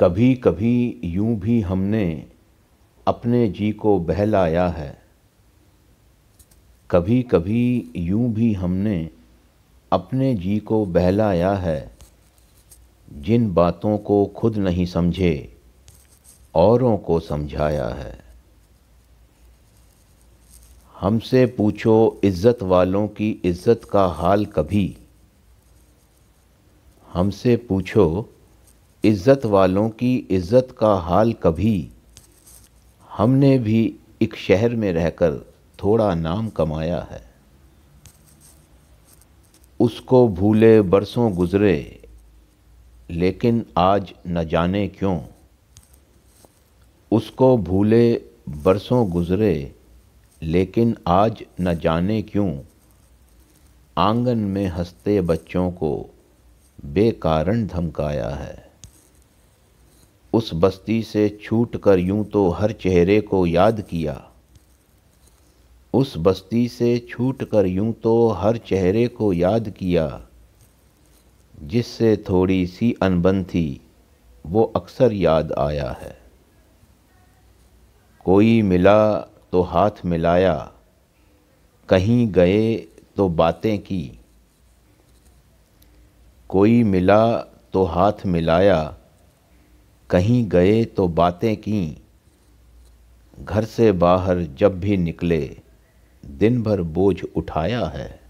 कभी कभी यूं भी हमने अपने जी को बहलाया है कभी कभी यूं भी हमने अपने जी को बहलाया है जिन बातों को खुद नहीं समझे औरों को समझाया है हमसे पूछो इज़्ज़त वालों की इज़्ज़त का हाल कभी हमसे पूछो इज़्ज़त वालों की इज़्ज़त का हाल कभी हमने भी एक शहर में रहकर थोड़ा नाम कमाया है उसको भूले बरसों गुज़रे लेकिन आज न जाने क्यों उसको भूले बरसों गुज़रे लेकिन आज न जाने क्यों आंगन में हंसते बच्चों को बेकारण धमकाया है उस बस्ती से छूट कर यूं तो हर चेहरे को याद किया उस बस्ती से छूट कर यूं तो हर चेहरे को याद किया जिससे थोड़ी सी अनबन थी वो अक्सर याद आया है कोई मिला तो हाथ मिलाया कहीं गए तो बातें की कोई मिला तो हाथ मिलाया कहीं गए तो बातें की घर से बाहर जब भी निकले दिन भर बोझ उठाया है